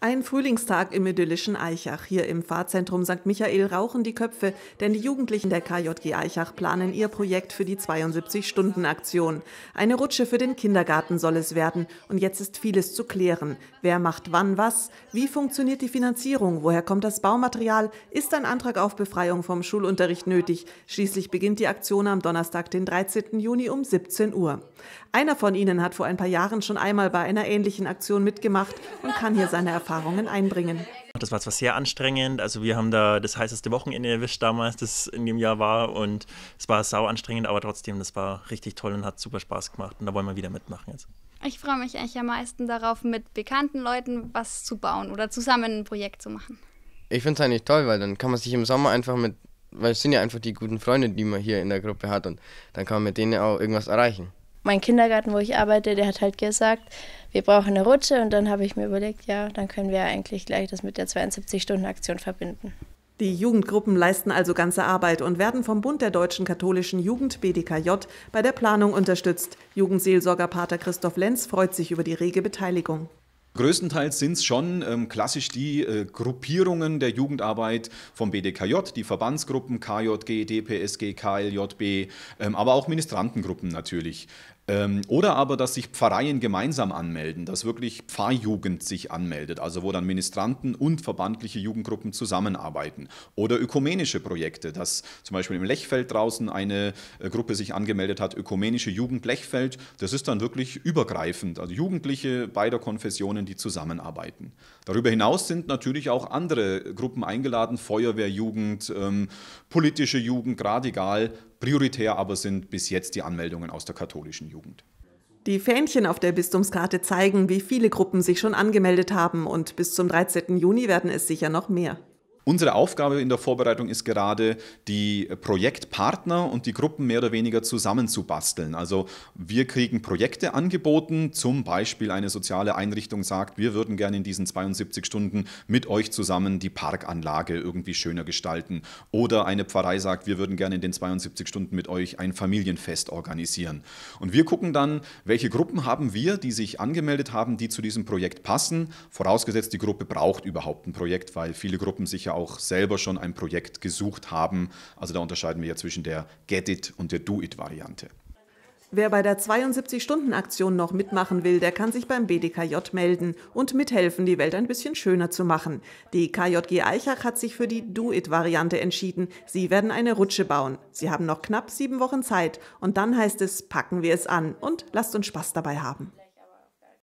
Ein Frühlingstag im idyllischen Eichach. Hier im Pfarrzentrum St. Michael rauchen die Köpfe, denn die Jugendlichen der KJG Eichach planen ihr Projekt für die 72-Stunden-Aktion. Eine Rutsche für den Kindergarten soll es werden und jetzt ist vieles zu klären. Wer macht wann was? Wie funktioniert die Finanzierung? Woher kommt das Baumaterial? Ist ein Antrag auf Befreiung vom Schulunterricht nötig? Schließlich beginnt die Aktion am Donnerstag, den 13. Juni um 17 Uhr. Einer von ihnen hat vor ein paar Jahren schon einmal bei einer ähnlichen Aktion mitgemacht und kann hier seine Erfahrungen Erfahrungen einbringen. Das war zwar sehr anstrengend, also wir haben da das heißeste Wochenende erwischt damals, das in dem Jahr war und es war sau anstrengend, aber trotzdem, das war richtig toll und hat super Spaß gemacht und da wollen wir wieder mitmachen jetzt. Ich freue mich eigentlich am meisten darauf, mit bekannten Leuten was zu bauen oder zusammen ein Projekt zu machen. Ich finde es eigentlich toll, weil dann kann man sich im Sommer einfach mit, weil es sind ja einfach die guten Freunde, die man hier in der Gruppe hat und dann kann man mit denen auch irgendwas erreichen mein Kindergarten, wo ich arbeite, der hat halt gesagt, wir brauchen eine Rutsche. Und dann habe ich mir überlegt, ja, dann können wir eigentlich gleich das mit der 72-Stunden-Aktion verbinden. Die Jugendgruppen leisten also ganze Arbeit und werden vom Bund der deutschen katholischen Jugend BDKJ bei der Planung unterstützt. Jugendseelsorger Pater Christoph Lenz freut sich über die rege Beteiligung. Größtenteils sind es schon ähm, klassisch die äh, Gruppierungen der Jugendarbeit vom BDKJ, die Verbandsgruppen KJG, DPSG, KLJB, ähm, aber auch Ministrantengruppen natürlich. Ähm, oder aber, dass sich Pfarreien gemeinsam anmelden, dass wirklich Pfarrjugend sich anmeldet, also wo dann Ministranten und verbandliche Jugendgruppen zusammenarbeiten. Oder ökumenische Projekte, dass zum Beispiel im Lechfeld draußen eine äh, Gruppe sich angemeldet hat, ökumenische Jugend Lechfeld. Das ist dann wirklich übergreifend, also Jugendliche beider Konfessionen, die zusammenarbeiten. Darüber hinaus sind natürlich auch andere Gruppen eingeladen, Feuerwehrjugend, ähm, politische Jugend, gerade egal, Prioritär aber sind bis jetzt die Anmeldungen aus der katholischen Jugend. Die Fähnchen auf der Bistumskarte zeigen, wie viele Gruppen sich schon angemeldet haben und bis zum 13. Juni werden es sicher noch mehr. Unsere Aufgabe in der Vorbereitung ist gerade, die Projektpartner und die Gruppen mehr oder weniger zusammenzubasteln. Also wir kriegen Projekte angeboten, zum Beispiel eine soziale Einrichtung sagt, wir würden gerne in diesen 72 Stunden mit euch zusammen die Parkanlage irgendwie schöner gestalten. Oder eine Pfarrei sagt, wir würden gerne in den 72 Stunden mit euch ein Familienfest organisieren. Und wir gucken dann, welche Gruppen haben wir, die sich angemeldet haben, die zu diesem Projekt passen, vorausgesetzt die Gruppe braucht überhaupt ein Projekt, weil viele Gruppen sich ja auch selber schon ein Projekt gesucht haben. Also da unterscheiden wir ja zwischen der Get-it und der Do-it-Variante. Wer bei der 72-Stunden-Aktion noch mitmachen will, der kann sich beim BDKJ melden und mithelfen, die Welt ein bisschen schöner zu machen. Die KJG Eichach hat sich für die Do-It-Variante entschieden. Sie werden eine Rutsche bauen. Sie haben noch knapp sieben Wochen Zeit. Und dann heißt es, packen wir es an und lasst uns Spaß dabei haben.